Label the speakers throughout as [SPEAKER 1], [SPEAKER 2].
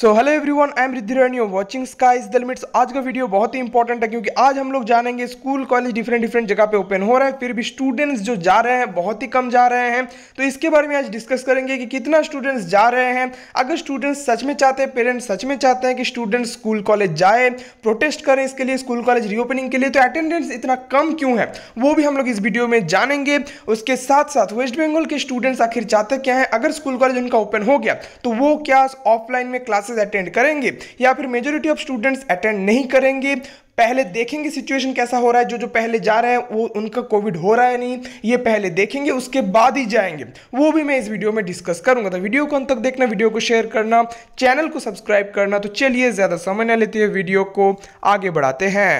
[SPEAKER 1] So hello everyone I am Ran you watching sky is the limits आज का video बहुत ही important है क्योंकि आज हम लोग जानेंगे स्कूल कॉलेज डिफरेंट डिफरेंट जगह पे ओपन हो रहा है फिर भी स्टूडेंट्स जो जा रहे हैं बहुत ही कम जा रहे हैं तो इसके बारे में आज डिस्कस करेंगे कि कितना स्टूडेंट्स जा रहे हैं अगर स्टूडेंट्स सच में चाहते हैं पेरेंट्स सच में चाहते हैं कि स्टूडेंट्स स्कूल कॉलेज जाए प्रोटेस्ट करें इसके लिए स्कूल कॉलेज रीओपनिंग के लिए तो अटेंडेंस इतना कम क्यों है वो भी हम लोग इस वीडियो में जानेंगे उसके साथ साथ वेस्ट बंगाल के स्टूडेंट्स आखिर चाहते क्या है अगर स्कूल कॉलेज उनका ओपन हो गया तो वो क्या ऑफलाइन में क्लास क्लासेस अटेंड करेंगे या फिर मेजोरिटी ऑफ स्टूडेंट्स अटेंड नहीं करेंगे पहले देखेंगे सिचुएशन कैसा हो रहा है जो जो पहले जा रहे हैं वो उनका कोविड हो रहा है नहीं ये पहले देखेंगे उसके बाद ही जाएंगे वो भी मैं इस वीडियो में डिस्कस करूंगा तो वीडियो को अंत तक देखना वीडियो को शेयर करना चैनल को सब्सक्राइब करना तो चलिए ज़्यादा समय न लेते हुए वीडियो को आगे बढ़ाते हैं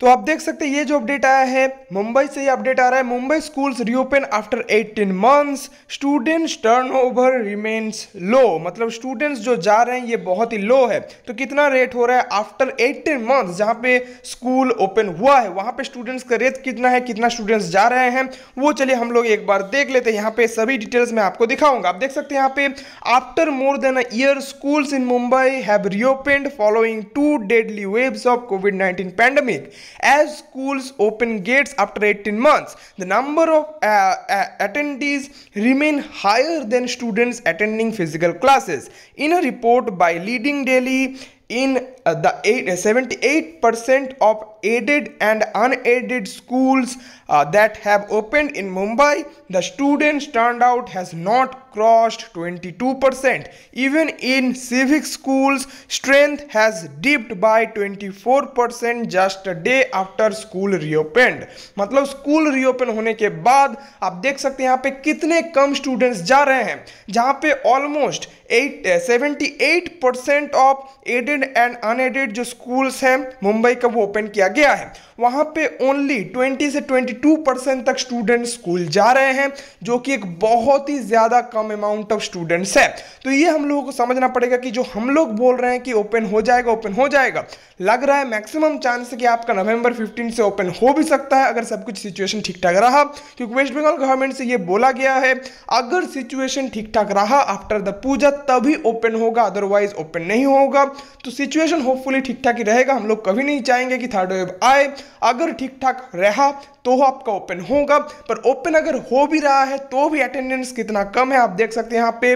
[SPEAKER 1] तो आप देख सकते हैं ये जो अपडेट आया है मुंबई से ये अपडेट आ रहा है Mumbai schools reopen after 18 months students turnover remains low मतलब स्टूडेंट्स जो जा रहे हैं ये बहुत ही लो है तो कितना रेट हो रहा है आफ्टर 18 मंथ्स जहाँ पे स्कूल ओपन हुआ है वहां पे स्टूडेंट्स का रेट कितना है कितना स्टूडेंट्स जा रहे हैं वो चलिए हम लोग एक बार देख लेते हैं यहाँ पे सभी डिटेल्स मैं आपको दिखाऊंगा आप देख सकते हैं यहाँ पे after more than a year schools in Mumbai have reopened following two deadly waves of COVID nineteen pandemic As schools open gates after 18 months, the number of uh, uh, attendees remain higher than students attending physical classes. In a report by Leading Daily in the eight, 78% of aided and unaided schools uh, that have opened in Mumbai, the student turnout has not crossed 22%. Even in civic schools, strength has dipped by 24% just a day after school reopened. मतलब school reopen होने के बाद आप देख सकते हैं यहाँ पे कितने कम स्टूडेंट्स जा रहे हैं जहाँ पे almost eight seventy eight percent of aided and un unaided जो स्कूल्स हैं मुंबई का वो ओपन किया गया है वहाँ पे ओनली 20 से 22 परसेंट तक स्टूडेंट स्कूल जा रहे हैं जो कि एक बहुत ही ज़्यादा कम अमाउंट ऑफ स्टूडेंट्स है तो ये हम लोगों को समझना पड़ेगा कि जो हम लोग बोल रहे हैं कि ओपन हो जाएगा ओपन हो जाएगा लग रहा है मैक्सिमम चांस कि आपका नवंबर 15 से ओपन हो भी सकता है अगर सब कुछ सिचुएशन ठीक ठाक रहा क्योंकि वेस्ट बंगाल गवर्नमेंट से ये बोला गया है अगर सिचुएशन ठीक ठाक रहा आफ्टर द पूजा तभी ओपन होगा अदरवाइज ओपन नहीं होगा तो सिचुएशन सिचुएशन होपफुली ठीक ठाक ही रहेगा हम लोग कभी नहीं चाहेंगे कि थर्ड वेव आए अगर ठीक ठाक रहा तो आपका ओपन होगा पर ओपन अगर हो भी रहा है तो भी अटेंडेंस कितना कम है आप देख सकते हैं यहाँ पे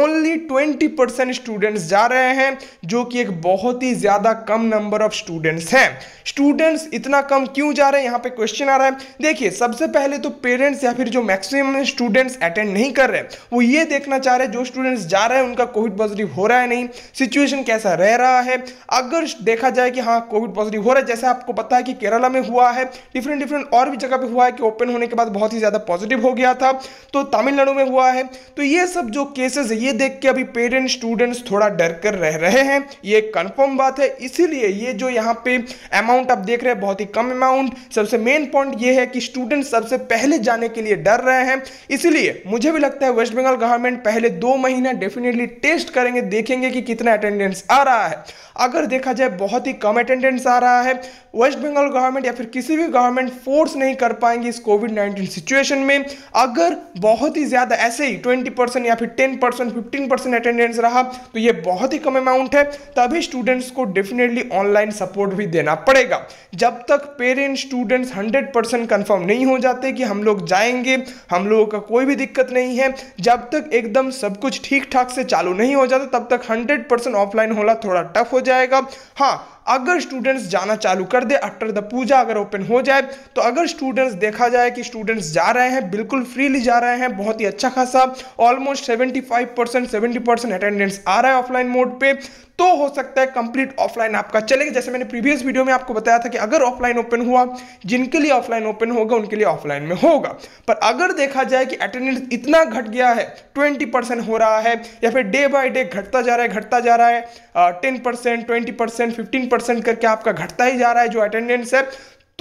[SPEAKER 1] ओनली ट्वेंटी परसेंट स्टूडेंट्स जा रहे हैं जो कि एक बहुत ही ज़्यादा कम नंबर ऑफ स्टूडेंट्स हैं स्टूडेंट्स इतना कम क्यों जा रहे हैं यहाँ पे क्वेश्चन आ रहा है देखिए सबसे पहले तो पेरेंट्स या फिर जो मैक्सिमम स्टूडेंट्स अटेंड नहीं कर रहे वो ये देखना चाह रहे जो स्टूडेंट्स जा रहे हैं उनका कोविड पॉजिटिव हो रहा है नहीं सिचुएशन कैसा रह रहा है अगर देखा जाए कि हाँ कोविड पॉजिटिव हो रहा है जैसे आपको पता है कि केरला में हुआ है डिफरेंट डिफरेंट और भी जगह पे हुआ है कि ओपन होने के बाद बहुत ही ज़्यादा पॉजिटिव हो गया था तो तमिलनाडु में हुआ है तो ये सब जो केसेस ये देख के अभी पेरेंट्स स्टूडेंट्स थोड़ा डर कर रह रहे हैं ये कंफर्म बात है इसीलिए ये जो यहाँ पे अमाउंट आप देख रहे हैं बहुत ही कम अमाउंट सबसे मेन पॉइंट ये है कि स्टूडेंट्स सबसे पहले जाने के लिए डर रहे हैं इसीलिए मुझे भी लगता है वेस्ट बंगाल गवर्नमेंट पहले दो महीना डेफिनेटली टेस्ट करेंगे देखेंगे कि कितना अटेंडेंस आ रहा है अगर देखा जाए बहुत ही कम अटेंडेंस आ रहा है वेस्ट बंगाल गवर्नमेंट या फिर किसी भी गवर्नमेंट फोर्स नहीं कर पाएंगे इस कोविड नाइन्टीन सिचुएशन में अगर बहुत ही ज़्यादा ऐसे ही ट्वेंटी परसेंट या फिर ten percent fifteen percent attendance रहा तो ये बहुत ही कम अमाउंट है तभी स्टूडेंट्स को डेफिनेटली ऑनलाइन सपोर्ट भी देना पड़ेगा जब तक parents students hundred percent confirm नहीं हो जाते कि हम लोग जाएंगे हम लोगों का कोई भी दिक्कत नहीं है जब तक एकदम सब कुछ ठीक ठाक से चालू नहीं हो जाता तब तक हंड्रेड परसेंट ऑफलाइन होना थोड़ा टफ हो जाएगा हाँ अगर स्टूडेंट्स जाना चालू कर दे आफ्टर द पूजा अगर ओपन हो जाए तो अगर स्टूडेंट्स देखा जाए कि स्टूडेंट्स जा रहे हैं बिल्कुल फ्रीली जा रहे हैं बहुत ही अच्छा खासा almost seventy five percent seventy percent attendance आ रहा है ऑफलाइन मोड पे तो हो सकता है कंप्लीट ऑफलाइन आपका चलेगा जैसे मैंने प्रीवियस वीडियो में आपको बताया था कि अगर ऑफलाइन ओपन हुआ जिनके लिए ऑफलाइन ओपन होगा उनके लिए ऑफलाइन में होगा पर अगर देखा जाए कि अटेंडेंस इतना घट गया है ट्वेंटी परसेंट हो रहा है या फिर डे बाय डे घटता जा रहा है घटता जा रहा है ten percent twenty percent fifteen percent करके आपका घटता ही जा रहा है जो अटेंडेंस है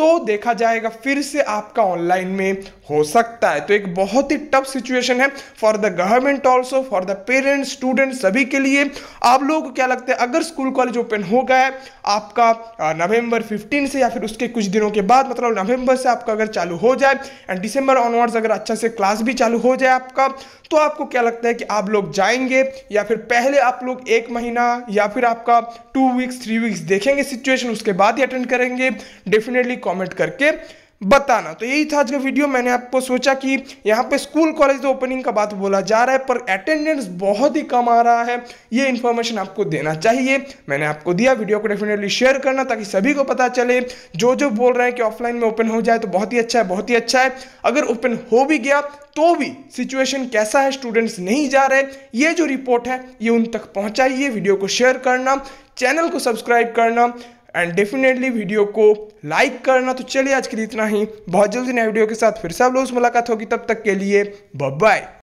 [SPEAKER 1] तो देखा जाएगा फिर से आपका ऑनलाइन में हो सकता है तो एक बहुत ही टफ सिचुएशन है for the government also for the parents student सभी के लिए आप लोगों को क्या लगता है अगर स्कूल कॉलेज ओपन हो गया आपका नवंबर 15 से या फिर उसके कुछ दिनों के बाद मतलब नवंबर से आपका अगर चालू हो जाए एंड दिसंबर ऑनवर्ड्स अगर अच्छा से क्लास भी चालू हो जाए आपका तो आपको क्या लगता है कि आप लोग जाएंगे या फिर पहले आप लोग एक महीना या फिर आपका टू वीक्स थ्री वीक्स देखेंगे सिचुएशन उसके बाद ही अटेंड करेंगे डेफिनेटली कॉमेंट करके बताना तो यही था आज का वीडियो मैंने आपको सोचा कि यहाँ पे स्कूल कॉलेज तो ओपनिंग का बात बोला जा रहा है पर अटेंडेंस बहुत ही कम आ रहा है ये इन्फॉर्मेशन आपको देना चाहिए मैंने आपको दिया वीडियो को डेफिनेटली शेयर करना ताकि सभी को पता चले जो जो बोल रहे हैं कि ऑफलाइन में ओपन हो जाए तो बहुत ही अच्छा है बहुत ही अच्छा है अगर ओपन हो भी गया तो भी सिचुएशन कैसा है स्टूडेंट्स नहीं जा रहे ये जो रिपोर्ट है ये उन तक पहुँचाइए वीडियो को शेयर करना चैनल को सब्सक्राइब करना एंड डेफिनेटली वीडियो को लाइक करना तो चलिए आज के लिए इतना ही बहुत जल्दी नए वीडियो के साथ फिर से आप लोग मुलाकात होगी तब तक के लिए बाय